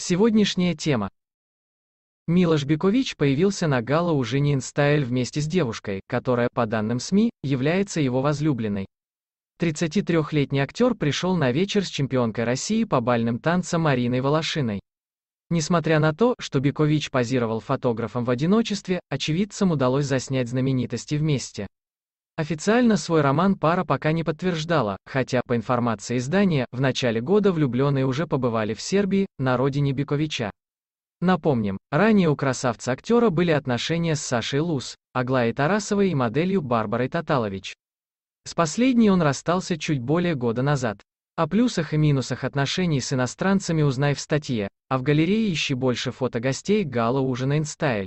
Сегодняшняя тема. Милош Бекович появился на гала у Женин Стайль вместе с девушкой, которая, по данным СМИ, является его возлюбленной. 33-летний актер пришел на вечер с чемпионкой России по бальным танцам Мариной Волошиной. Несмотря на то, что Бекович позировал фотографом в одиночестве, очевидцам удалось заснять знаменитости вместе. Официально свой роман пара пока не подтверждала, хотя, по информации издания, в начале года влюбленные уже побывали в Сербии, на родине Биковича. Напомним, ранее у красавца-актера были отношения с Сашей Лус, Аглаей Тарасовой и моделью Барбарой Таталович. С последней он расстался чуть более года назад. О плюсах и минусах отношений с иностранцами узнай в статье, а в галерее ищи больше фото гостей Гала Ужина Инстайль.